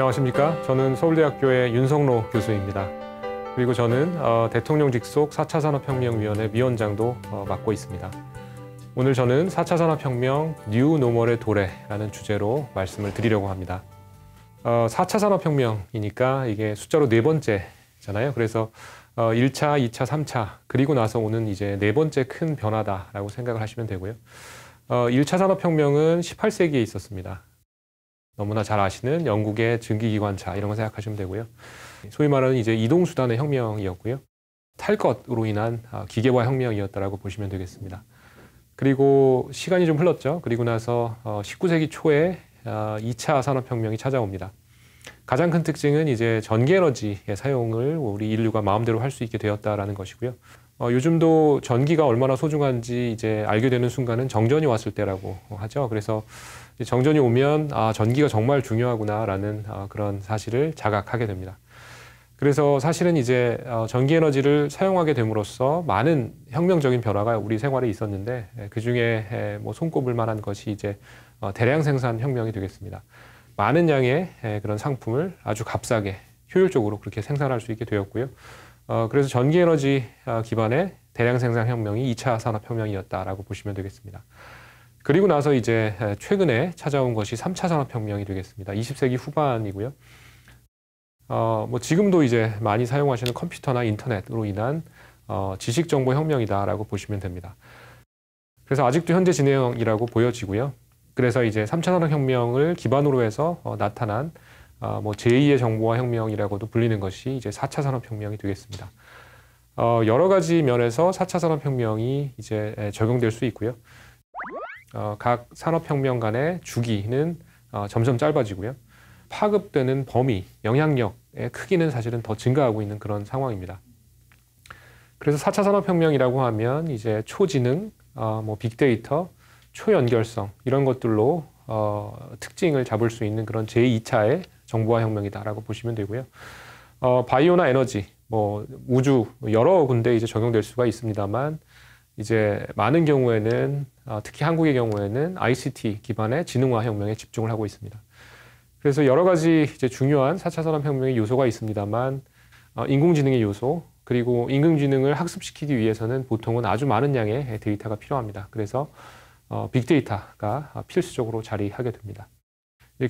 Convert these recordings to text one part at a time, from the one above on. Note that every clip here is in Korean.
안녕하십니까. 저는 서울대학교의 윤성로 교수입니다. 그리고 저는 어, 대통령 직속 4차 산업혁명위원회 위원장도 어, 맡고 있습니다. 오늘 저는 4차 산업혁명 뉴 노멀의 도래라는 주제로 말씀을 드리려고 합니다. 4차 어, 산업혁명이니까 이게 숫자로 네 번째잖아요. 그래서 1차, 2차, 3차 그리고 나서 오는 이제 네 번째 큰 변화다라고 생각을 하시면 되고요. 1차 산업혁명은 18세기에 있었습니다. 너무나 잘 아시는 영국의 증기기관차 이런 거 생각하시면 되고요. 소위 말하는 이제 이동수단의 혁명이었고요. 탈것으로 인한 아, 기계화 혁명이었다라고 보시면 되겠습니다. 그리고 시간이 좀 흘렀죠. 그리고 나서 19세기 어, 초에 2차 아, 산업혁명이 찾아옵니다. 가장 큰 특징은 이제 전기 에너지의 사용을 우리 인류가 마음대로 할 수 있게 되었다라는 것이고요. 어, 요즘도 전기가 얼마나 소중한지 이제 알게 되는 순간은 정전이 왔을 때라고 하죠. 그래서 정전이 오면 아, 전기가 정말 중요하구나라는 아, 그런 사실을 자각하게 됩니다. 그래서 사실은 이제 어, 전기 에너지를 사용하게 됨으로써 많은 혁명적인 변화가 우리 생활에 있었는데 예, 그 중에 예, 뭐 손꼽을 만한 것이 이제 어, 대량 생산 혁명이 되겠습니다. 많은 양의 예, 그런 상품을 아주 값싸게 효율적으로 그렇게 생산할 수 있게 되었고요. 어, 그래서 전기 에너지 기반의 대량 생산 혁명이 2차 산업 혁명이었다라고 보시면 되겠습니다. 그리고 나서 이제 최근에 찾아온 것이 3차 산업혁명이 되겠습니다. 20세기 후반이고요. 어, 뭐 지금도 이제 많이 사용하시는 컴퓨터나 인터넷으로 인한 어, 지식정보 혁명이다라고 보시면 됩니다. 그래서 아직도 현재 진행이라고 형 보여지고요. 그래서 이제 3차 산업혁명을 기반으로 해서 어, 나타난 어, 뭐 제2의 정보화 혁명이라고도 불리는 것이 이제 4차 산업혁명이 되겠습니다. 어, 여러 가지 면에서 4차 산업혁명이 이제 적용될 수 있고요. 어, 각 산업혁명 간의 주기는 어, 점점 짧아지고요. 파급되는 범위, 영향력의 크기는 사실은 더 증가하고 있는 그런 상황입니다. 그래서 4차 산업혁명이라고 하면 이제 초지능, 어, 뭐 빅데이터, 초연결성 이런 것들로 어, 특징을 잡을 수 있는 그런 제2차의 정보화 혁명이다라고 보시면 되고요. 어, 바이오나 에너지, 뭐 우주 여러 군데 이제 적용될 수가 있습니다만 이제 많은 경우에는 아, 특히 한국의 경우에는 ICT 기반의 지능화 혁명에 집중을 하고 있습니다. 그래서 여러 가지 이제 중요한 4차 산업혁명의 요소가 있습니다만 어, 인공지능의 요소 그리고 인공지능을 학습시키기 위해서는 보통은 아주 많은 양의 데이터가 필요합니다. 그래서 어, 빅데이터가 필수적으로 자리하게 됩니다.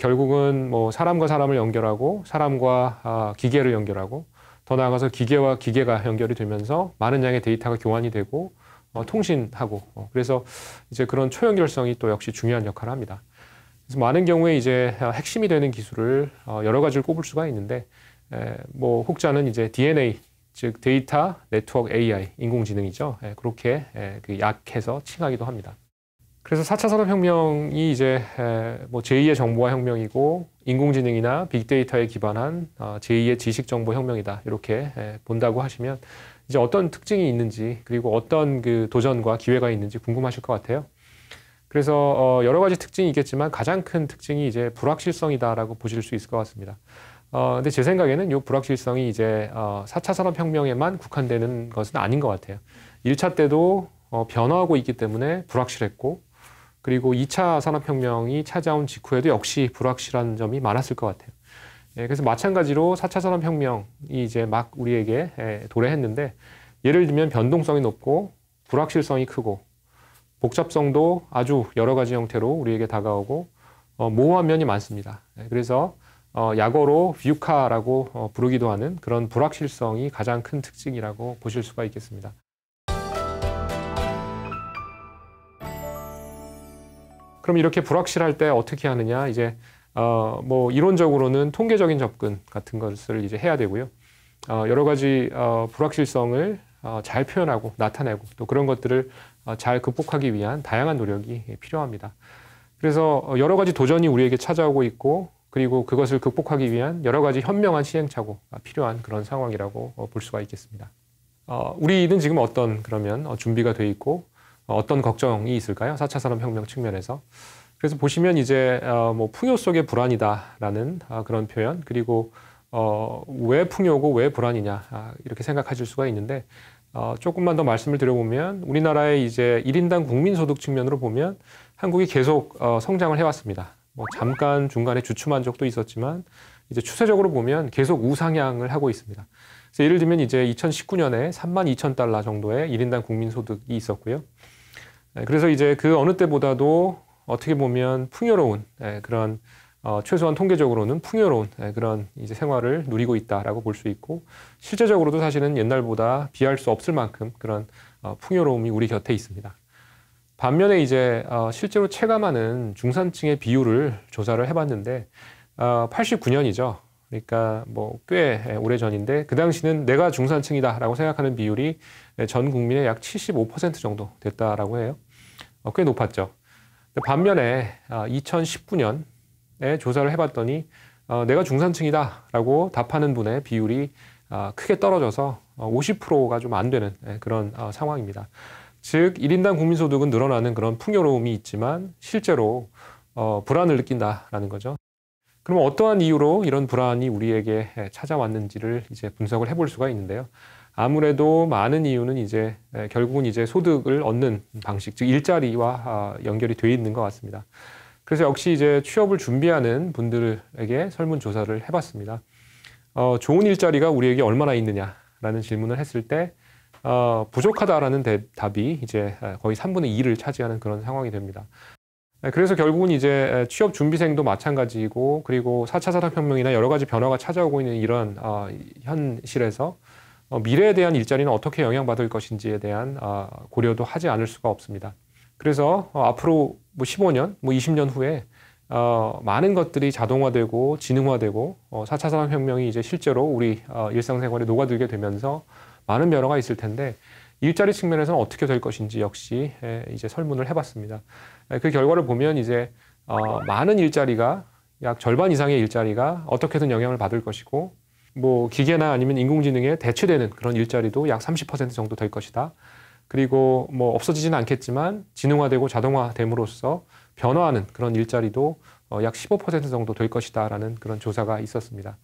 결국은 뭐 사람과 사람을 연결하고 사람과 아, 기계를 연결하고 더 나아가서 기계와 기계가 연결이 되면서 많은 양의 데이터가 교환이 되고 어, 통신하고 어, 그래서 이제 그런 초연결성이 또 역시 중요한 역할을 합니다. 그래서 많은 경우에 이제 핵심이 되는 기술을 어, 여러 가지를 꼽을 수가 있는데 에, 뭐 혹자는 이제 DNA 즉 데이터 네트워크 AI 인공지능이죠. 에, 그렇게 에, 그 약해서 칭하기도 합니다. 그래서 4차 산업혁명이 이제 뭐 제2의 정보화 혁명이고 인공지능이나 빅데이터에 기반한 어, 제2의 지식정보 혁명이다 이렇게 본다고 하시면 이제 어떤 특징이 있는지 그리고 어떤 그 도전과 기회가 있는지 궁금하실 것 같아요. 그래서 어 여러 가지 특징이 있겠지만 가장 큰 특징이 이제 불확실성이다라고 보실 수 있을 것 같습니다. 어 근데 제 생각에는 이 불확실성이 이제 어 4차 산업혁명에만 국한되는 것은 아닌 것 같아요. 1차 때도 어 변화하고 있기 때문에 불확실했고 그리고 2차 산업혁명이 찾아온 직후에도 역시 불확실한 점이 많았을 것 같아요. 예, 그래서 마찬가지로 4차 산업혁명이 이제 막 우리에게 예, 도래했는데 예를 들면 변동성이 높고 불확실성이 크고 복잡성도 아주 여러 가지 형태로 우리에게 다가오고 어, 모호한 면이 많습니다. 예, 그래서 어, 약어로 뷰카라고 어, 부르기도 하는 그런 불확실성이 가장 큰 특징이라고 보실 수가 있겠습니다. 그럼 이렇게 불확실할 때 어떻게 하느냐 이제 어, 뭐 이론적으로는 통계적인 접근 같은 것을 이제 해야 되고요. 어, 여러 가지 어, 불확실성을 어, 잘 표현하고 나타내고 또 그런 것들을 어, 잘 극복하기 위한 다양한 노력이 예, 필요합니다. 그래서 어, 여러 가지 도전이 우리에게 찾아오고 있고 그리고 그것을 극복하기 위한 여러 가지 현명한 시행착오가 필요한 그런 상황이라고 어, 볼 수가 있겠습니다. 어, 우리는 지금 어떤 그러면 어, 준비가 돼 있고 어, 어떤 걱정이 있을까요? 4차 산업혁명 측면에서 그래서 보시면 이제 어, 뭐 풍요 속의 불안이다라는 아, 그런 표현 그리고 어, 왜 풍요고 왜 불안이냐 아, 이렇게 생각하실 수가 있는데 어, 조금만 더 말씀을 드려보면 우리나라의 이제 1인당 국민소득 측면으로 보면 한국이 계속 어, 성장을 해왔습니다. 뭐 잠깐 중간에 주춤한 적도 있었지만 이제 추세적으로 보면 계속 우상향을 하고 있습니다. 그래서 예를 들면 이제 2019년에 3만 2천 달러 정도의 1인당 국민소득이 있었고요. 네, 그래서 이제 그 어느 때보다도 어떻게 보면 풍요로운 예, 그런 어, 최소한 통계적으로는 풍요로운 예, 그런 이제 생활을 누리고 있다라고 볼 수 있고 실제적으로도 사실은 옛날보다 비할 수 없을 만큼 그런 어, 풍요로움이 우리 곁에 있습니다. 반면에 이제 어, 실제로 체감하는 중산층의 비율을 조사를 해봤는데 어, 89년이죠. 그러니까 뭐꽤 예, 오래 전인데 그 당시는 내가 중산층이다라고 생각하는 비율이 전 국민의 약 75% 정도 됐다라고 해요. 어, 꽤 높았죠. 반면에 2019년에 아, 조사를 해봤더니 어, 내가 중산층이다라고 답하는 분의 비율이 아, 크게 떨어져서 50%가 어, 좀안 되는 예, 그런 어, 상황입니다. 즉 1인당 국민소득은 늘어나는 그런 풍요로움이 있지만 실제로 불안을 느낀다라는 거죠. 그럼 어떠한 이유로 이런 불안이 우리에게 예, 찾아왔는지를 이제 분석을 해볼 수가 있는데요. 아무래도 많은 이유는 이제 결국은 이제 소득을 얻는 방식, 즉 일자리와 아, 연결이 되어 있는 것 같습니다. 그래서 역시 이제 취업을 준비하는 분들에게 설문 조사를 해봤습니다. 어, 좋은 일자리가 우리에게 얼마나 있느냐라는 질문을 했을 때 어, 부족하다라는 대답이 이제 거의 3분의 2를 차지하는 그런 상황이 됩니다. 그래서 결국은 이제 취업 준비생도 마찬가지고 그리고 4차 산업혁명이나 여러 가지 변화가 찾아오고 있는 이런 어, 현실에서 어, 미래에 대한 일자리는 어떻게 영향받을 것인지에 대한 아, 고려도 하지 않을 수가 없습니다. 그래서 어, 앞으로 뭐 15년, 뭐 20년 후에 어, 많은 것들이 자동화되고 지능화되고 4차 산업혁명이 이제 실제로 우리 일상생활에 녹아들게 되면서 많은 변화가 있을 텐데 일자리 측면에서는 어떻게 될 것인지 역시 이제 설문을 해봤습니다. 그 결과를 보면 이제 많은 일자리가 약 절반 이상의 일자리가 어떻게든 영향을 받을 것이고 뭐 기계나 아니면 인공지능에 대체되는 그런 일자리도 약 30% 정도 될 것이다. 그리고 뭐 없어지지는 않겠지만 지능화되고 자동화됨으로써 변화하는 그런 일자리도 어, 약15% 정도 될 것이다라는 그런 조사가 있었습니다.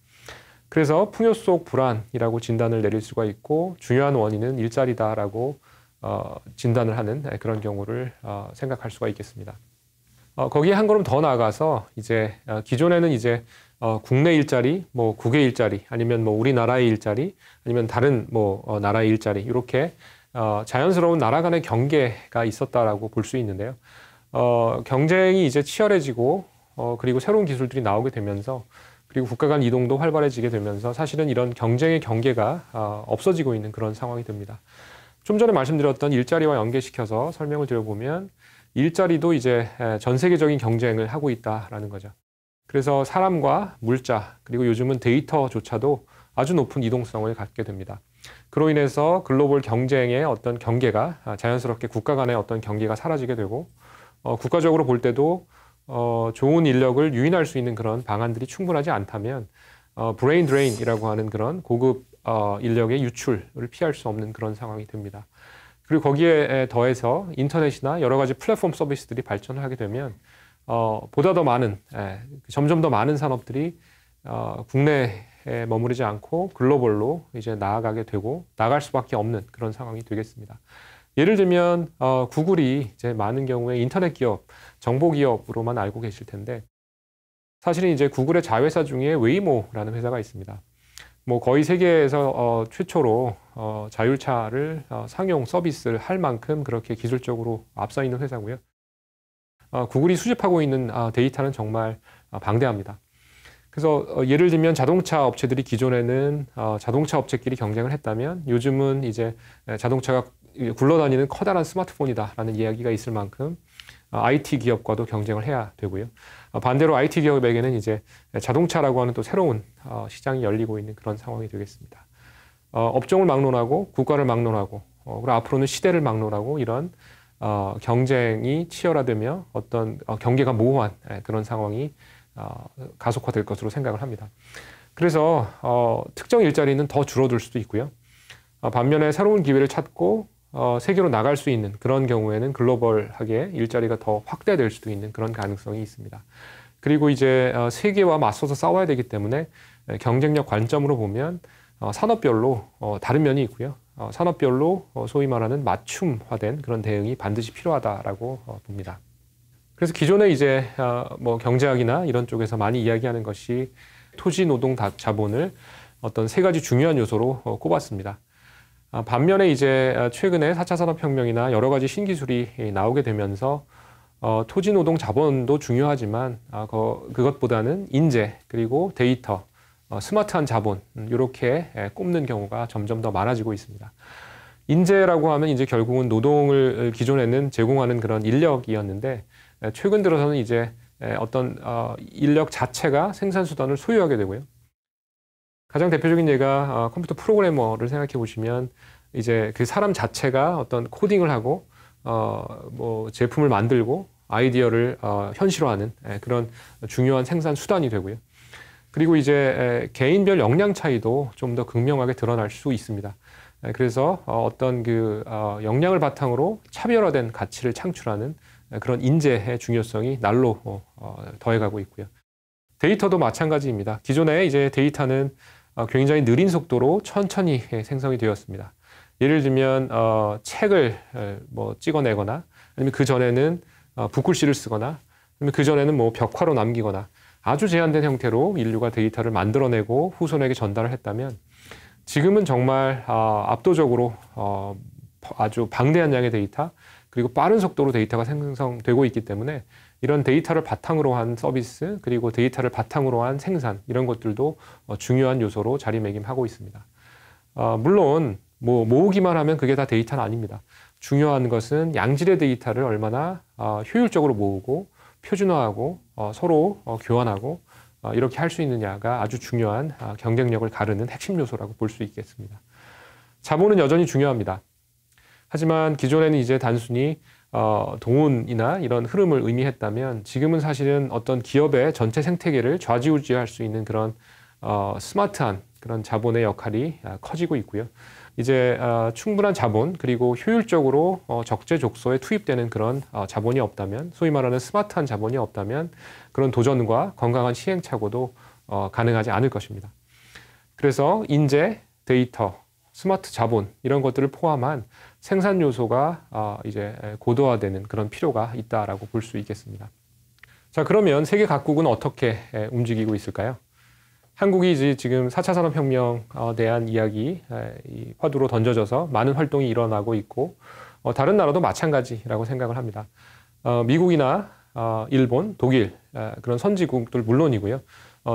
그래서 풍요 속 불안이라고 진단을 내릴 수가 있고 중요한 원인은 일자리다라고 어, 진단을 하는 그런 경우를 어, 생각할 수가 있겠습니다. 어, 거기에 한 걸음 더 나아가서 이제 어, 기존에는 이제 어, 국내 일자리, 뭐 국외 일자리, 아니면 뭐 우리나라의 일자리, 아니면 다른 뭐 어, 나라의 일자리 이렇게 어, 자연스러운 나라 간의 경계가 있었다라고 볼 수 있는데요. 어, 경쟁이 이제 치열해지고 어, 그리고 새로운 기술들이 나오게 되면서 그리고 국가 간 이동도 활발해지게 되면서 사실은 이런 경쟁의 경계가 어, 없어지고 있는 그런 상황이 됩니다. 좀 전에 말씀드렸던 일자리와 연계시켜서 설명을 드려보면 일자리도 이제 전 세계적인 경쟁을 하고 있다라는 거죠. 그래서 사람과 물자 그리고 요즘은 데이터조차도 아주 높은 이동성을 갖게 됩니다. 그로 인해서 글로벌 경쟁의 어떤 경계가 아, 자연스럽게 국가 간의 어떤 경계가 사라지게 되고 어, 국가적으로 볼 때도 어, 좋은 인력을 유인할 수 있는 그런 방안들이 충분하지 않다면 어, 브레인 드레인이라고 하는 그런 고급 어, 인력의 유출을 피할 수 없는 그런 상황이 됩니다. 그리고 거기에 더해서 인터넷이나 여러 가지 플랫폼 서비스들이 발전 하게 되면 어, 보다 더 많은 예, 점점 더 많은 산업들이 어, 국내에 머무르지 않고 글로벌로 이제 나아가게 되고 나갈 수밖에 없는 그런 상황이 되겠습니다. 예를 들면 어, 구글이 이제 많은 경우에 인터넷 기업, 정보 기업으로만 알고 계실 텐데 사실은 이제 구글의 자회사 중에 웨이모라는 회사가 있습니다. 뭐 거의 세계에서 어, 최초로 어, 자율차를 어, 상용 서비스를 할 만큼 그렇게 기술적으로 앞서 있는 회사고요. 어, 구글이 수집하고 있는 아, 데이터는 정말 어, 방대합니다. 그래서 어, 예를 들면 자동차 업체들이 기존에는 자동차 업체끼리 경쟁을 했다면 요즘은 이제 자동차가 굴러다니는 커다란 스마트폰이다라는 이야기가 있을 만큼 IT 기업과도 경쟁을 해야 되고요. 반대로 IT 기업에게는 이제 자동차라고 하는 또 새로운 시장이 열리고 있는 그런 상황이 되겠습니다. 업종을 막론하고 국가를 막론하고 그리고 앞으로는 시대를 막론하고 이런 어, 경쟁이 치열화되며 어떤 어, 경계가 모호한 예, 그런 상황이 어, 가속화될 것으로 생각을 합니다. 그래서 어, 특정 일자리는 더 줄어들 수도 있고요. 어, 반면에 새로운 기회를 찾고 어, 세계로 나갈 수 있는 그런 경우에는 글로벌하게 일자리가 더 확대될 수도 있는 그런 가능성이 있습니다. 그리고 이제 어, 세계와 맞서서 싸워야 되기 때문에 예, 경쟁력 관점으로 보면 어, 산업별로 어, 다른 면이 있고요. 어, 산업별로 어, 소위 말하는 맞춤화된 그런 대응이 반드시 필요하다라고 어, 봅니다. 그래서 기존에 이제 아, 뭐 경제학이나 이런 쪽에서 많이 이야기하는 것이 토지 노동 자본을 어떤 세 가지 중요한 요소로 어, 꼽았습니다. 아, 반면에 이제 아, 최근에 4차 산업혁명이나 여러 가지 신기술이 예, 나오게 되면서 어, 토지 노동 자본도 중요하지만 그것보다는 인재 그리고 데이터 어, 스마트한 자본 이렇게 음, 예, 꼽는 경우가 점점 더 많아지고 있습니다. 인재라고 하면 이제 결국은 노동을 기존에는 제공하는 그런 인력이었는데 예, 최근 들어서는 이제 예, 어떤 어, 인력 자체가 생산 수단을 소유하게 되고요. 가장 대표적인 예가 어, 컴퓨터 프로그래머를 생각해 보시면 이제 그 사람 자체가 어떤 코딩을 하고 어뭐 제품을 만들고 아이디어를 어 현실화하는 그런 중요한 생산 수단이 되고요. 그리고 이제 개인별 역량 차이도 좀 더 극명하게 드러날 수 있습니다. 그래서 어, 어떤 그 어, 역량을 바탕으로 차별화된 가치를 창출하는 그런 인재의 중요성이 날로 어, 더해가고 있고요. 데이터도 마찬가지입니다. 기존에 이제 데이터는 굉장히 느린 속도로 천천히 예, 생성이 되었습니다. 예를 들면 책을 뭐 찍어내거나 아니면 그 전에는 붓글씨를 쓰거나 아니면 그 전에는 뭐 벽화로 남기거나 아주 제한된 형태로 인류가 데이터를 만들어내고 후손에게 전달을 했다면 지금은 정말 아, 압도적으로 어, 아주 방대한 양의 데이터 그리고 빠른 속도로 데이터가 생성되고 있기 때문에 이런 데이터를 바탕으로 한 서비스 그리고 데이터를 바탕으로 한 생산 이런 것들도 어, 중요한 요소로 자리매김하고 있습니다. 어, 물론 뭐 모으기만 하면 그게 다 데이터는 아닙니다. 중요한 것은 양질의 데이터를 얼마나 효율적으로 모으고 표준화하고 어, 서로 어, 교환하고 어, 이렇게 할 수 있느냐가 아주 중요한 아, 경쟁력을 가르는 핵심 요소라고 볼 수 있겠습니다. 자본은 여전히 중요합니다. 하지만 기존에는 이제 단순히 동원이나 이런 흐름을 의미했다면 지금은 사실은 어떤 기업의 전체 생태계를 좌지우지할 수 있는 그런 스마트한 그런 자본의 역할이 아, 커지고 있고요. 이제 아, 충분한 자본 그리고 효율적으로 어, 적재적소에 투입되는 그런 어, 자본이 없다면 소위 말하는 스마트한 자본이 없다면 그런 도전과 건강한 시행착오도 어, 가능하지 않을 것입니다. 그래서 인재, 데이터, 스마트 자본 이런 것들을 포함한 생산 요소가 이제 고도화되는 그런 필요가 있다라고 볼 수 있겠습니다. 자 그러면 세계 각국은 어떻게 움직이고 있을까요? 한국이 지금 4차 산업혁명에 어, 대한 이야기 화두로 던져져서 많은 활동이 일어나고 있고 어, 다른 나라도 마찬가지라고 생각을 합니다. 어, 미국이나 일본, 독일 그런 선진국들 물론이고요.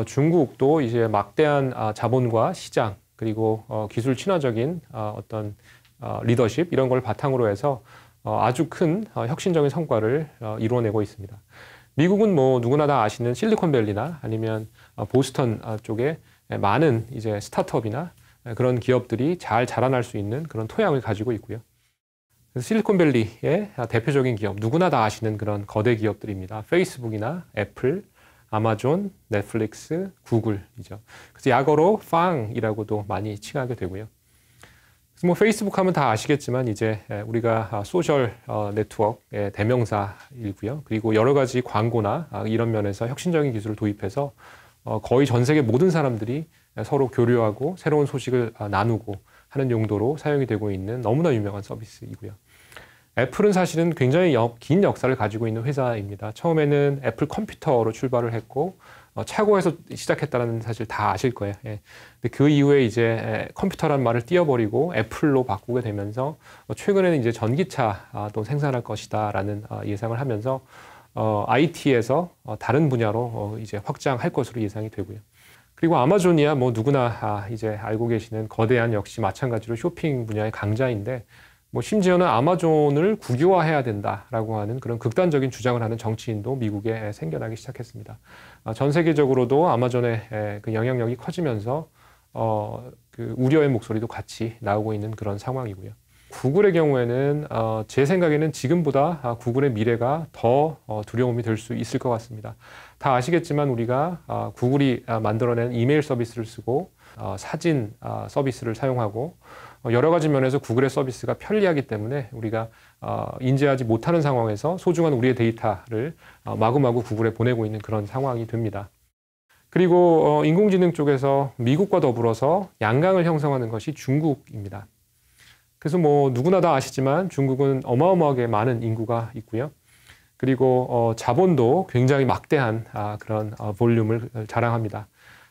중국도 이제 막대한 아, 자본과 시장 그리고 기술 친화적인 어떤 리더십 이런 걸 바탕으로 해서 아주 큰 혁신적인 성과를 이루어내고 있습니다. 미국은 뭐 누구나 다 아시는 실리콘밸리나 아니면 어, 보스턴 아, 쪽에 예, 많은 이제 스타트업이나 예, 그런 기업들이 잘 자라날 수 있는 그런 토양을 가지고 있고요. 실리콘밸리의 아, 대표적인 기업, 누구나 다 아시는 그런 거대 기업들입니다. 페이스북이나 애플, 아마존, 넷플릭스, 구글이죠. 그래서 약어로 팡이라고도 많이 칭하게 되고요. 그래서 뭐 페이스북 하면 다 아시겠지만 이제 예, 우리가 아, 소셜 어, 네트워크의 대명사이고요. 그리고 여러 가지 광고나 이런 면에서 혁신적인 기술을 도입해서 어, 거의 전 세계 모든 사람들이 서로 교류하고 새로운 소식을 아, 나누고 하는 용도로 사용이 되고 있는 너무나 유명한 서비스이고요. 애플은 사실은 굉장히 역, 긴 역사를 가지고 있는 회사입니다. 처음에는 애플 컴퓨터로 출발을 했고 어, 착오해서 시작했다는 사실 다 아실 거예요. 예. 근데 그 이후에 이제 컴퓨터란 말을 띄어버리고 애플로 바꾸게 되면서 어, 최근에는 이제 전기차도 생산할 것이다라는 어, 예상을 하면서 어, IT에서 어, 다른 분야로 어, 이제 확장할 것으로 예상이 되고요. 그리고 아마존이야 뭐 누구나 아, 이제 알고 계시는 거대한 역시 마찬가지로 쇼핑 분야의 강자인데 뭐 심지어는 아마존을 국유화해야 된다라고 하는 그런 극단적인 주장을 하는 정치인도 미국에 생겨나기 시작했습니다. 아, 전 세계적으로도 아마존의 에, 그 영향력이 커지면서 어, 그 우려의 목소리도 같이 나오고 있는 그런 상황이고요. 구글의 경우에는 어, 제 생각에는 지금보다 아, 구글의 미래가 더 어, 두려움이 될 수 있을 것 같습니다. 다 아시겠지만 우리가 아, 구글이 아, 만들어낸 이메일 서비스를 쓰고 어, 사진 서비스를 사용하고 어, 여러 가지 면에서 구글의 서비스가 편리하기 때문에 우리가 인지하지 못하는 상황에서 소중한 우리의 데이터를 마구마구 구글에 보내고 있는 그런 상황이 됩니다. 그리고 인공지능 쪽에서 미국과 더불어서 양강을 형성하는 것이 중국입니다. 그래서 뭐 누구나 다 아시지만 중국은 어마어마하게 많은 인구가 있고요. 그리고 어, 자본도 굉장히 막대한 아, 그런 어, 볼륨을 어, 자랑합니다.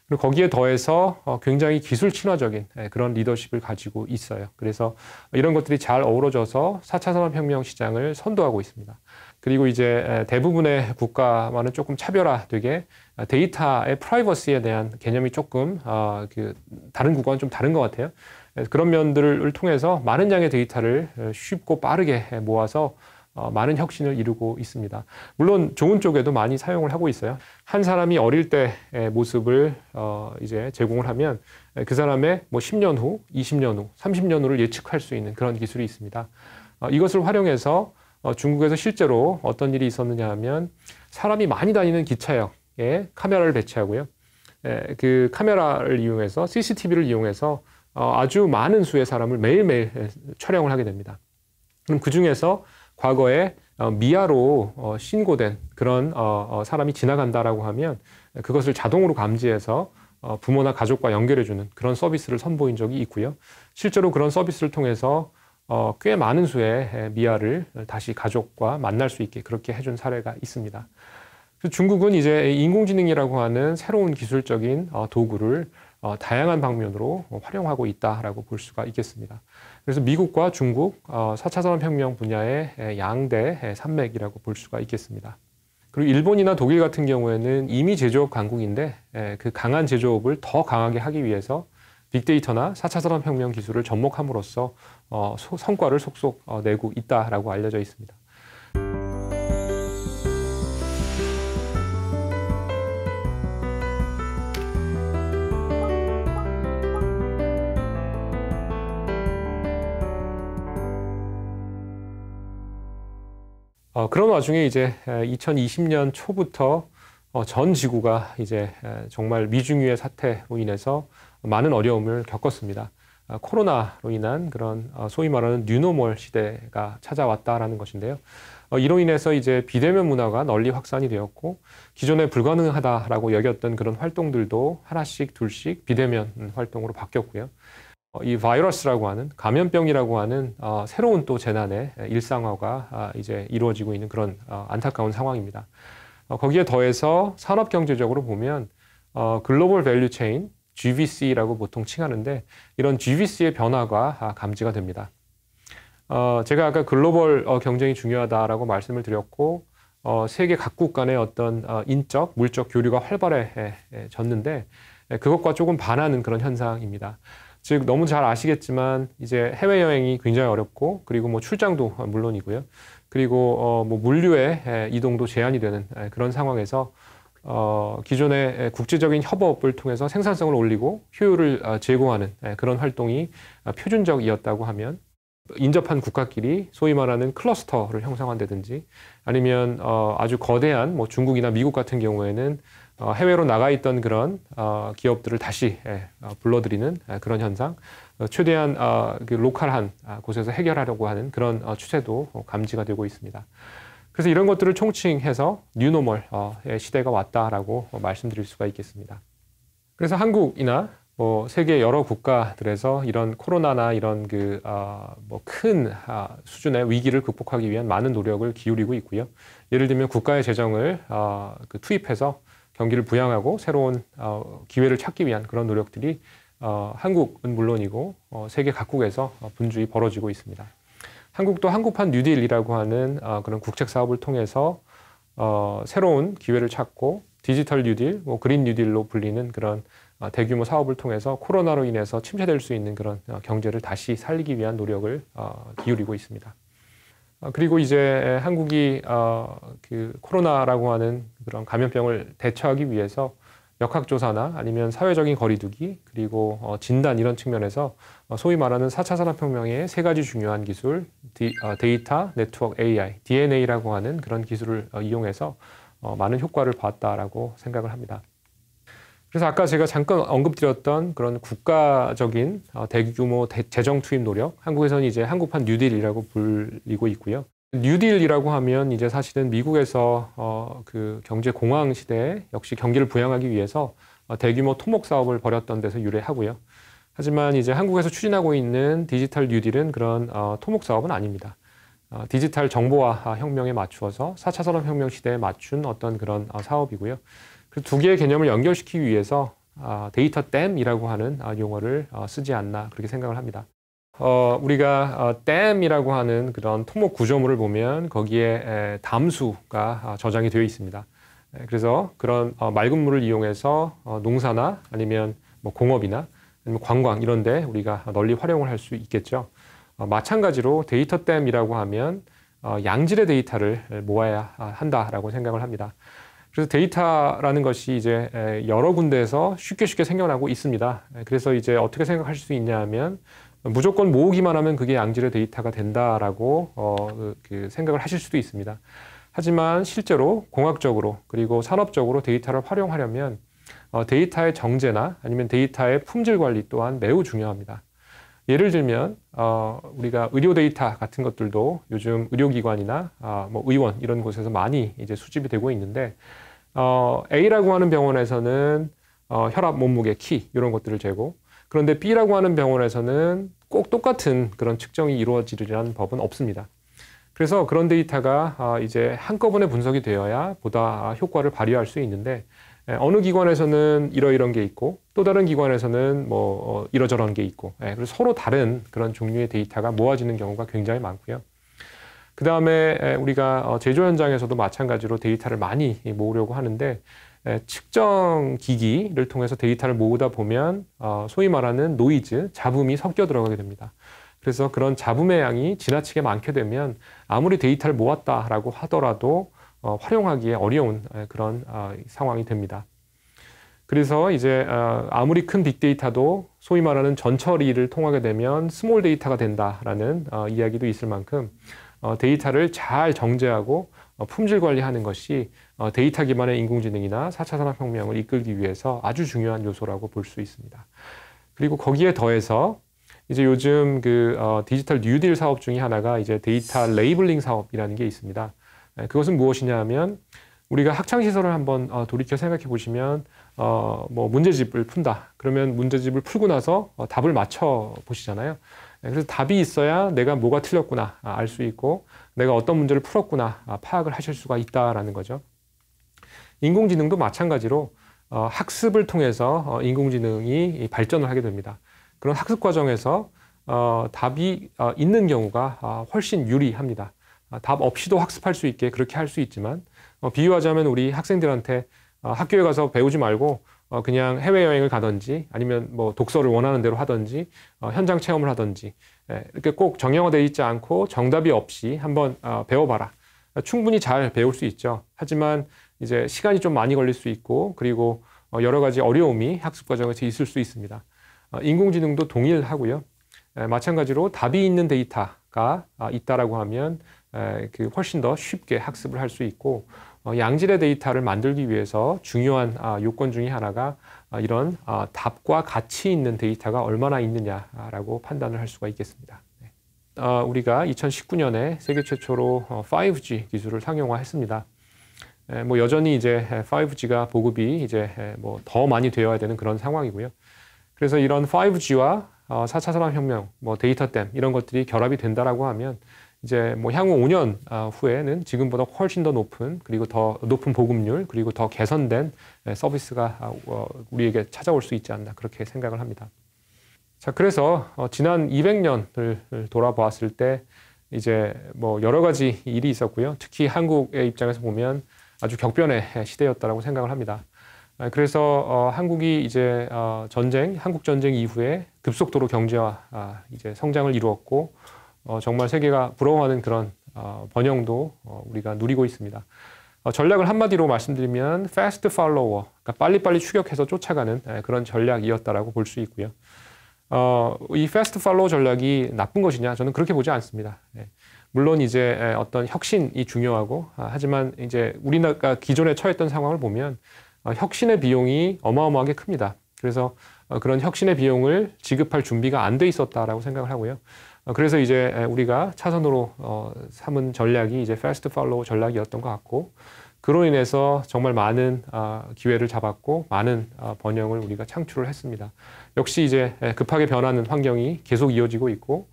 그리고 거기에 더해서 어, 굉장히 기술 친화적인 에, 예, 그런 리더십을 가지고 있어요. 그래서 이런 것들이 잘 어우러져서 4차 산업혁명 시장을 선도하고 있습니다. 그리고 이제 대부분의 국가와는 조금 차별화되게 아, 데이터의 프라이버시에 대한 개념이 조금 어, 그 다른 국가는좀 다른 것 같아요. 네, 그런 면들을 통해서 많은 양의 데이터를 어, 쉽고 빠르게 모아서 어, 많은 혁신을 이루고 있습니다. 물론 좋은 쪽에도 많이 사용을 하고 있어요. 한 사람이 어릴 때 모습을 어, 이제 제공을 하면 그 사람의 뭐 10년 후, 20년 후, 30년 후를 예측할 수 있는 그런 기술이 있습니다. 이것을 활용해서 중국에서 실제로 어떤 일이 있었느냐 하면 사람이 많이 다니는 기차역에 카메라를 배치하고요. 그 카메라를 이용해서 CCTV를 이용해서 어, 아주 많은 수의 사람을 매일매일 예, 촬영을 하게 됩니다. 그럼 그 중에서 과거에 어, 미아로 어, 신고된 그런 사람이 지나간다라고 하면 그것을 자동으로 감지해서 부모나 가족과 연결해주는 그런 서비스를 선보인 적이 있고요. 실제로 그런 서비스를 통해서 꽤 많은 수의 미아를 다시 가족과 만날 수 있게 그렇게 해준 사례가 있습니다. 그 중국은 이제 인공지능이라고 하는 새로운 기술적인 도구를 어, 다양한 방면으로 활용하고 있다라고 볼 수가 있겠습니다. 그래서 미국과 중국 어, 4차 산업혁명 분야의 양대 산맥이라고 볼 수가 있겠습니다. 그리고 일본이나 독일 같은 경우에는 이미 제조업 강국인데 에, 그 강한 제조업을 더 강하게 하기 위해서 빅데이터나 4차 산업혁명 기술을 접목함으로써 어, 소, 성과를 속속 어, 내고 있다라고 알려져 있습니다. 어, 그런 와중에 이제 2020년 초부터 어, 전 지구가 이제 정말 미중유의 사태로 인해서 많은 어려움을 겪었습니다. 어, 코로나로 인한 그런 어, 소위 말하는 뉴노멀 시대가 찾아왔다라는 것인데요. 어, 이로 인해서 이제 비대면 문화가 널리 확산이 되었고 기존에 불가능하다라고 여겼던 그런 활동들도 하나씩 둘씩 비대면 활동으로 바뀌었고요. 어, 이 바이러스라고 하는 감염병이라고 하는 어, 새로운 또 재난의 일상화가 아, 이제 이루어지고 있는 그런 어, 안타까운 상황입니다. 거기에 더해서 산업 경제적으로 보면 글로벌 밸류 체인 GVC라고 보통 칭하는데 이런 GVC의 변화가 아, 감지가 됩니다. 제가 아까 글로벌 경쟁이 중요하다라고 말씀을 드렸고 세계 각국 간의 어떤 인적, 물적 교류가 활발해졌는데 그것과 조금 반하는 그런 현상입니다. 즉 너무 잘 아시겠지만 이제 해외 여행이 굉장히 어렵고 그리고 뭐 출장도 어, 물론이고요. 그리고 어뭐 물류의 이동도 제한이 되는 그런 상황에서 어 기존의 국제적인 협업을 통해서 생산성을 올리고 효율을 어, 제공하는 그런 활동이 어, 표준적이었다고 하면 인접한 국가끼리 소위 말하는 클러스터를 형성한다든지 아니면 어 아주 거대한 뭐 중국이나 미국 같은 경우에는 어, 해외로 나가 있던 그런 어, 기업들을 다시 예, 어, 불러들이는 아, 그런 현상, 최대한 로컬한 아, 곳에서 해결하려고 하는 그런 추세도 감지가 되고 있습니다. 그래서 이런 것들을 총칭해서 뉴노멀의 예, 시대가 왔다라고 말씀드릴 수가 있겠습니다. 그래서 한국이나 뭐 세계 여러 국가들에서 이런 코로나나 이런 그뭐큰 아 수준의 위기를 극복하기 위한 많은 노력을 기울이고 있고요. 예를 들면 국가의 재정을 아그 투입해서 경기를 부양하고 새로운 어, 기회를 찾기 위한 그런 노력들이 어, 한국은 물론이고 어, 세계 각국에서 어, 분주히 벌어지고 있습니다. 한국도 한국판 뉴딜이라고 하는 어, 그런 국책 사업을 통해서 어, 새로운 기회를 찾고 디지털 뉴딜, 뭐 그린 뉴딜로 불리는 그런 어, 대규모 사업을 통해서 코로나로 인해서 침체될 수 있는 그런 어, 경제를 다시 살리기 위한 노력을 기울이고 있습니다. 아, 그리고 이제 한국이 어, 그 코로나라고 하는 그런 감염병을 대처하기 위해서 역학조사나 아니면 사회적인 거리두기 그리고 어, 진단 이런 측면에서 어, 소위 말하는 사 차 산업혁명의 세 가지 중요한 기술 데이터, 네트워크, AI, DNA라고 하는 그런 기술을 이용해서 많은 효과를 봤다라고 생각을 합니다. 그래서 아까 제가 잠깐 언급드렸던 그런 국가적인 어, 대규모 재정 투입 노력, 한국에서는 이제 한국판 뉴딜이라고 불리고 있고요. 뉴딜이라고 하면 이제 사실은 미국에서 어, 그 경제 공황 시대에 역시 경기를 부양하기 위해서 어, 대규모 토목 사업을 벌였던 데서 유래하고요. 하지만 이제 한국에서 추진하고 있는 디지털 뉴딜은 그런 어, 토목 사업은 아닙니다. 어, 디지털 정보화 아, 혁명에 맞추어서 4차 산업혁명 시대에 맞춘 어떤 그런 어, 사업이고요. 그두 개의 개념을 연결시키기 위해서 아, 데이터 댐이라고 하는 아, 용어를 어, 쓰지 않나 그렇게 생각을 합니다. 어, 우리가 댐이라고 하는 그런 토목 구조물을 보면 거기에 담수가 저장이 되어 있습니다. 그래서 그런 맑은 물을 이용해서 농사나 아니면 뭐 공업이나 아니면 관광 이런데 우리가 널리 활용을 할 수 있겠죠. 어, 마찬가지로 데이터댐이라고 하면 어, 양질의 데이터를 모아야 아, 한다라고 생각을 합니다. 그래서 데이터라는 것이 이제 여러 군데에서 쉽게 쉽게 생겨나고 있습니다. 그래서 이제 어떻게 생각하실 수 있냐 하면 무조건 모으기만 하면 그게 양질의 데이터가 된다라고 어, 그 생각을 하실 수도 있습니다. 하지만 실제로 공학적으로 그리고 산업적으로 데이터를 활용하려면 데이터의 정제나 아니면 데이터의 품질 관리 또한 매우 중요합니다. 예를 들면 어, 우리가 의료 데이터 같은 것들도 요즘 의료기관이나 어, 뭐 의원 이런 곳에서 많이 이제 수집이 되고 있는데 어, A라고 하는 병원에서는 어, 혈압, 몸무게, 키 이런 것들을 재고 그런데 B라고 하는 병원에서는 꼭 똑같은 그런 측정이 이루어지리라는 법은 없습니다. 그래서 그런 데이터가 아, 이제 한꺼번에 분석이 되어야 보다 효과를 발휘할 수 있는데 예, 어느 기관에서는 이러이런 게 있고 또 다른 기관에서는 뭐 어, 이러저런 게 있고 예, 그리고 서로 다른 그런 종류의 데이터가 모아지는 경우가 굉장히 많고요. 그 다음에 예, 우리가 어, 제조 현장에서도 마찬가지로 데이터를 많이 모으려고 하는데 측정 기기를 통해서 데이터를 모으다 보면 어, 소위 말하는 노이즈, 잡음이 섞여 들어가게 됩니다. 그래서 그런 잡음의 양이 지나치게 많게 되면 아무리 데이터를 모았다라고 하더라도 어, 활용하기에 어려운 그런 어, 상황이 됩니다. 그래서 이제 어, 아무리 큰 빅데이터도 소위 말하는 전처리를 통하게 되면 스몰 데이터가 된다라는 어, 이야기도 있을 만큼 어, 데이터를 잘 정제하고 어, 품질 관리하는 것이 데이터 기반의 인공지능이나 4차 산업혁명을 이끌기 위해서 아주 중요한 요소라고 볼 수 있습니다. 그리고 거기에 더해서 이제 요즘 그 디지털 뉴딜 사업 중에 하나가 이제 데이터 레이블링 사업이라는 게 있습니다. 네, 그것은 무엇이냐 하면 우리가 학창 시설을 한번 어, 돌이켜 생각해 보시면 어뭐 문제집을 푼다. 그러면 문제집을 풀고 나서 어, 답을 맞춰 보시잖아요. 네, 그래서 답이 있어야 내가 뭐가 틀렸구나 아, 알수 있고 내가 어떤 문제를 풀었구나 아, 파악을 하실 수가 있다라는 거죠. 인공지능도 마찬가지로 어, 학습을 통해서 인공지능이 발전을 하게 됩니다. 그런 학습 과정에서 답이 있는 경우가 훨씬 유리합니다. 아, 답 없이도 학습할 수 있게 그렇게 할 수 있지만 어, 비유하자면 우리 학생들한테 어, 학교에 가서 배우지 말고 어, 그냥 해외여행을 가든지 아니면 뭐 독서를 원하는 대로 하든지 현장 체험을 하든지 예, 이렇게 꼭 정형화되어 있지 않고 정답이 없이 한번 배워봐라. 충분히 잘 배울 수 있죠. 하지만 이제 시간이 좀 많이 걸릴 수 있고 그리고 여러 가지 어려움이 학습 과정에서 있을 수 있습니다. 인공지능도 동일하고요. 예, 마찬가지로 답이 있는 데이터가 아, 있다라고 하면 그 훨씬 더 쉽게 학습을 할 수 있고 어, 양질의 데이터를 만들기 위해서 중요한 아, 요건 중의 하나가 아, 이런 아, 답과 가치 있는 데이터가 얼마나 있느냐라고 판단을 할 수가 있겠습니다. 네. 어, 우리가 2019년에 세계 최초로 5G 어, 기술을 상용화했습니다. 뭐 여전히 이제 5G가 보급이 이제 뭐 더 많이 되어야 되는 그런 상황이고요. 그래서 이런 5G와 4차 산업혁명, 뭐 데이터 댐 이런 것들이 결합이 된다라고 하면 이제 뭐 향후 5년 아, 후에는 지금보다 훨씬 더 높은 그리고 더 높은 보급률 그리고 더 개선된 예, 서비스가 아, 어, 우리에게 찾아올 수 있지 않나 그렇게 생각을 합니다. 자 그래서 어, 지난 200년을 돌아보았을 때 이제 뭐 여러 가지 일이 있었고요. 특히 한국의 입장에서 보면 아주 격변의 시대였다라고 생각을 합니다. 아, 그래서 어, 한국이 이제 전쟁, 한국 전쟁 이후에 급속도로 경제와 이제 성장을 이루었고 어, 정말 세계가 부러워하는 그런 어, 번영도 어, 우리가 누리고 있습니다. 어, 전략을 한마디로 말씀드리면 fast follower, 그러니까 빨리빨리 추격해서 쫓아가는 에, 예, 그런 전략이었다라고 볼 수 있고요. 어, 이 fast follow 전략이 나쁜 것이냐? 저는 그렇게 보지 않습니다. 예. 물론 이제 예, 어떤 혁신이 중요하고 아, 하지만 이제 우리나라 기존에 처했던 상황을 보면 어, 혁신의 비용이 어마어마하게 큽니다. 그래서 그런 혁신의 비용을 지급할 준비가 안 돼 있었다라고 생각을 하고요. 어, 그래서 이제 우리가 차선으로 어, 삼은 전략이 이제 패스트 팔로우 전략이었던 것 같고 그로 인해서 정말 많은 어, 기회를 잡았고 많은 어, 번영을 우리가 창출을 했습니다. 역시 이제 급하게 변하는 환경이 계속 이어지고 있고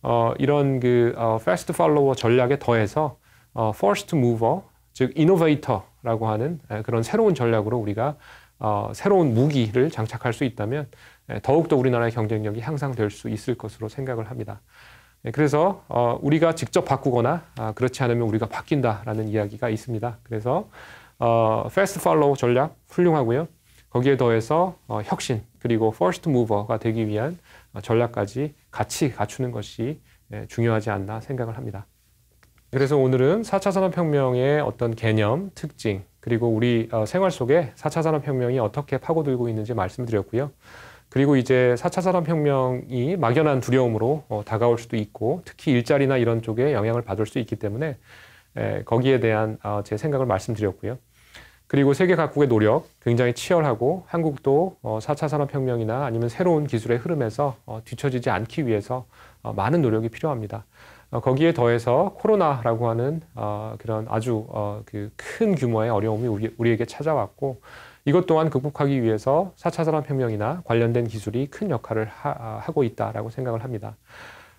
어, 이런 그 패스트 어, 팔로워 전략에 더해서 퍼스트 r s t 즉 이노베이터라고 하는 에, 그런 새로운 전략으로 우리가 어, 새로운 무기를 장착할 수 있다면 더욱더 우리나라의 경쟁력이 향상될 수 있을 것으로 생각을 합니다. 예, 그래서 어, 우리가 직접 바꾸거나 아, 그렇지 않으면 우리가 바뀐다라는 이야기가 있습니다. 그래서 패스트 어, 팔로우 전략 훌륭하고요. 거기에 더해서 어, 혁신 그리고 퍼스트 무버가 되기 위한 전략까지 같이 갖추는 것이 예, 중요하지 않나 생각을 합니다. 그래서 오늘은 4차 산업혁명의 어떤 개념, 특징, 그리고 우리 생활 속에 4차 산업혁명이 어떻게 파고들고 있는지 말씀드렸고요. 그리고 이제 4차 산업혁명이 막연한 두려움으로 어, 다가올 수도 있고 특히 일자리나 이런 쪽에 영향을 받을 수 있기 때문에 에, 거기에 대한 어, 제 생각을 말씀드렸고요. 그리고 세계 각국의 노력 굉장히 치열하고 한국도 어, 4차 산업혁명이나 아니면 새로운 기술의 흐름에서 어, 뒤처지지 않기 위해서 어, 많은 노력이 필요합니다. 어, 거기에 더해서 코로나라고 하는 어, 그런 아주 어, 그큰 규모의 어려움이 우리, 우리에게 찾아왔고 이것 또한 극복하기 위해서 4차 산업혁명이나 관련된 기술이 큰 역할을 하, 아, 고 있다라고 생각을 합니다.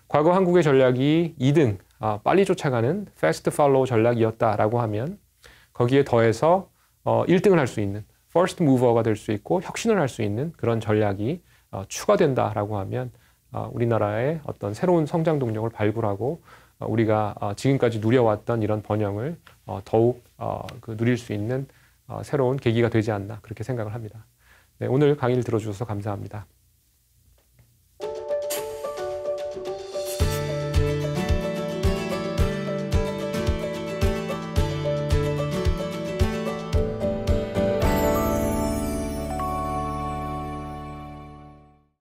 과거 한국의 전략이 2등, 아, 빨리 쫓아가는 fast follow 전략이었다라고 하면 거기에 더해서 어, 1등을 할 수 있는 first mover가 될 수 있고 혁신을 할 수 있는 그런 전략이 어, 추가된다라고 하면 어, 우리나라의 어떤 새로운 성장 동력을 발굴하고 어, 우리가 어, 지금까지 누려왔던 이런 번영을 어, 더욱 그 누릴 수 있는 어, 새로운 계기가 되지 않나 그렇게 생각을 합니다. 네, 오늘 강의를 들어주셔서 감사합니다.